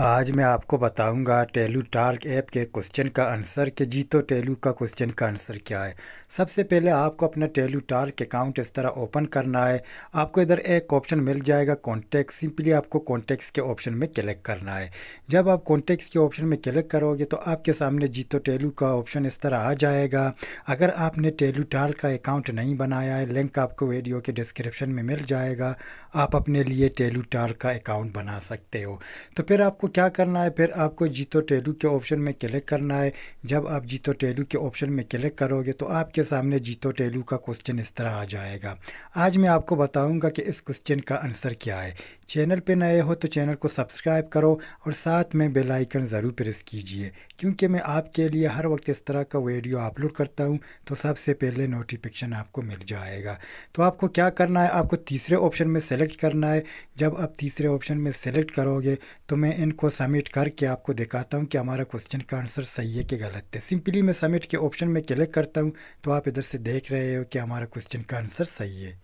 आज मैं आपको बताऊंगा टेलू टार्क ऐप के क्वेश्चन का आंसर कि जीतो टेलू का क्वेश्चन का आंसर क्या है सबसे पहले आपको अपना टेलू टार्क अकाउंट इस तरह ओपन करना है आपको इधर एक ऑप्शन मिल जाएगा कॉन्टैक्ट सिंपली आपको कॉन्टैक्ट्स के ऑप्शन में क्लिक करना है जब आप कॉन्टैक्ट्स के ऑप्शन में क्लिक करोगे तो आपके सामने जीतो टेलू का ऑप्शन इस तरह आ जाएगा अगर आपने टेलू टार्क का अकाउंट नहीं बनाया है लिंक आपको वीडियो के डिस्क्रिप्शन में मिल जाएगा आप अपने लिए टेलू टार्क का अकाउंट बना सकते हो तो फिर आपको आपको क्या करना है फिर आपको जीतो टेलू के ऑप्शन में क्लिक करना है जब आप जीतो टेलू के ऑप्शन में क्लिक करोगे तो आपके सामने जीतो टेलू का क्वेश्चन इस तरह आ जाएगा आज मैं आपको बताऊंगा कि इस क्वेश्चन का आंसर क्या है चैनल पे नए हो तो चैनल को सब्सक्राइब करो और साथ में बेल आइकन ज़रूर प्रेस कीजिए क्योंकि मैं आपके लिए हर वक्त इस तरह का वीडियो अपलोड करता हूँ तो सबसे पहले नोटिफिकेशन आपको मिल जाएगा तो आपको क्या करना है आपको तीसरे ऑप्शन में सेलेक्ट करना है जब आप तीसरे ऑप्शन में सेलेक्ट करोगे तो मैं इन को सबमिट करके आपको दिखाता हूँ कि हमारा क्वेश्चन का आंसर सही है कि गलत है सिंपली मैं सबमिट के ऑप्शन में क्लिक करता हूँ तो आप इधर से देख रहे हो कि हमारा क्वेश्चन का आंसर सही है